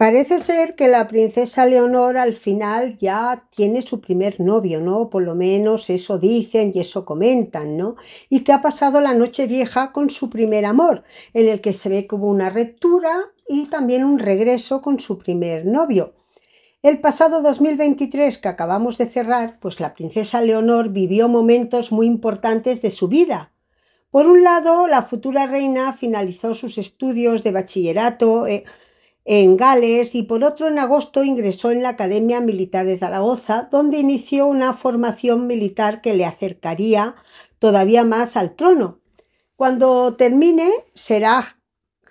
Parece ser que la princesa Leonor al final ya tiene su primer novio, ¿no? Por lo menos eso dicen y eso comentan, ¿no? Y que ha pasado la noche vieja con su primer amor, en el que se ve como una ruptura y también un regreso con su primer novio. El pasado 2023 que acabamos de cerrar, pues la princesa Leonor vivió momentos muy importantes de su vida, por un lado, la futura reina finalizó sus estudios de bachillerato eh, en Gales y por otro en agosto ingresó en la Academia Militar de Zaragoza, donde inició una formación militar que le acercaría todavía más al trono. Cuando termine será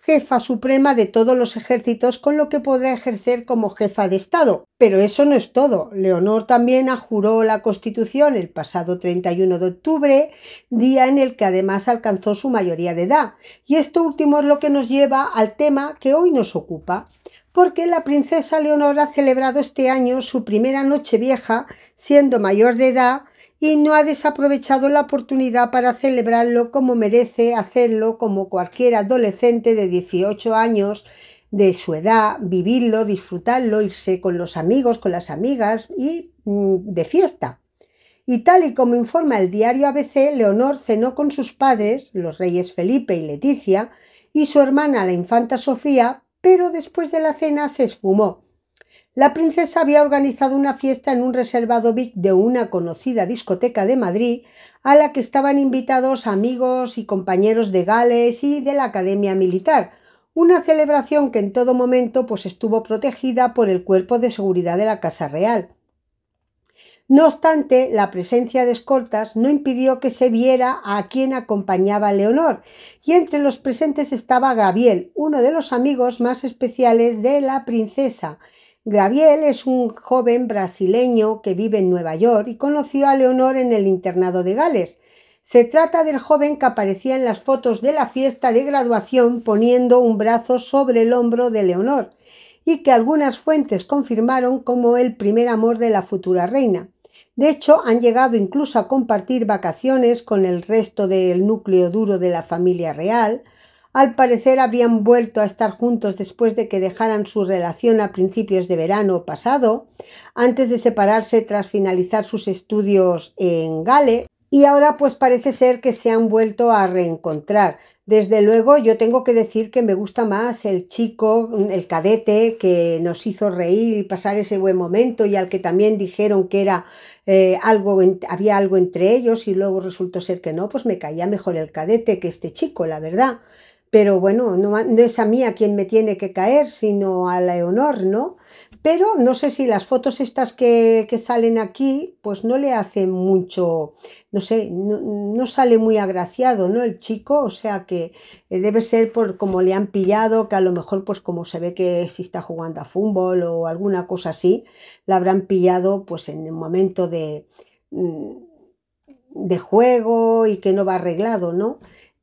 jefa suprema de todos los ejércitos, con lo que podrá ejercer como jefa de Estado. Pero eso no es todo. Leonor también ajuró la Constitución el pasado 31 de octubre, día en el que además alcanzó su mayoría de edad. Y esto último es lo que nos lleva al tema que hoy nos ocupa porque la princesa Leonor ha celebrado este año su primera noche vieja, siendo mayor de edad, y no ha desaprovechado la oportunidad para celebrarlo como merece hacerlo como cualquier adolescente de 18 años de su edad, vivirlo, disfrutarlo, irse con los amigos, con las amigas y mm, de fiesta. Y tal y como informa el diario ABC, Leonor cenó con sus padres, los reyes Felipe y Leticia, y su hermana la infanta Sofía, pero después de la cena se esfumó la princesa había organizado una fiesta en un reservado VIP de una conocida discoteca de Madrid, a la que estaban invitados amigos y compañeros de Gales y de la Academia Militar, una celebración que en todo momento pues estuvo protegida por el cuerpo de seguridad de la Casa Real. No obstante, la presencia de escoltas no impidió que se viera a quien acompañaba a Leonor, y entre los presentes estaba Gabriel, uno de los amigos más especiales de la princesa, Graviel es un joven brasileño que vive en Nueva York y conoció a Leonor en el internado de Gales. Se trata del joven que aparecía en las fotos de la fiesta de graduación poniendo un brazo sobre el hombro de Leonor y que algunas fuentes confirmaron como el primer amor de la futura reina. De hecho, han llegado incluso a compartir vacaciones con el resto del núcleo duro de la familia real, al parecer habían vuelto a estar juntos después de que dejaran su relación a principios de verano pasado, antes de separarse tras finalizar sus estudios en Gale. Y ahora pues parece ser que se han vuelto a reencontrar. Desde luego yo tengo que decir que me gusta más el chico, el cadete que nos hizo reír y pasar ese buen momento y al que también dijeron que era eh, algo, había algo entre ellos y luego resultó ser que no, pues me caía mejor el cadete que este chico, la verdad. Pero bueno, no, es a mí a quien me tiene que caer, sino a Leonor, ¿no? Pero no sé si las fotos estas que, salen aquí, pues no le hacen mucho, no sé, no, sale muy agraciado, ¿no? El chico, o sea que eh, debe ser por como le han pillado, que a lo mejor pues como se ve que si está jugando a fútbol o alguna cosa así, la habrán pillado pues en el momento de, mm, de juego y que no va arreglado, ¿no?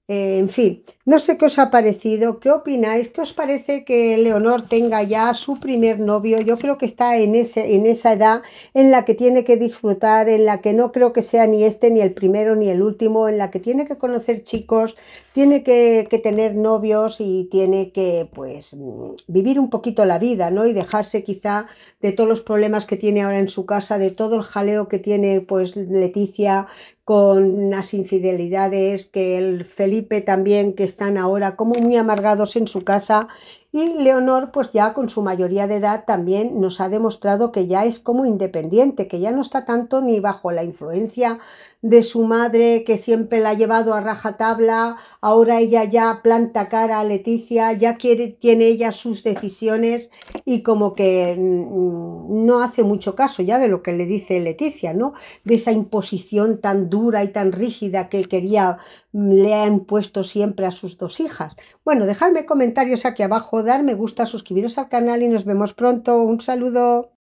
Eh, en fin, no sé qué os ha parecido, qué opináis, qué os parece que Leonor tenga ya su primer novio. Yo creo que está en, ese, en esa edad en la que tiene que disfrutar, en la que no creo que sea ni este, ni el primero, ni el último, en la que tiene que conocer chicos, tiene que, tener novios y tiene que pues vivir un poquito la vida, ¿no? Y dejarse quizá de todos los problemas que tiene ahora en su casa, de todo el jaleo que tiene pues Leticia, con las infidelidades, que el Felipe también, que están ahora como muy amargados en su casa y Leonor, pues ya con su mayoría de edad, también nos ha demostrado que ya es como independiente, que ya no está tanto ni bajo la influencia de su madre, que siempre la ha llevado a rajatabla, ahora ella ya planta cara a Leticia, ya tiene ella sus decisiones y como que mm, no hace mucho caso ya de lo que le dice Leticia, ¿no? De esa imposición tan dura y tan rígida que quería, mm, le ha impuesto siempre a sus dos hijas. Bueno, dejadme comentarios aquí abajo dar me gusta, suscribiros al canal y nos vemos pronto. Un saludo.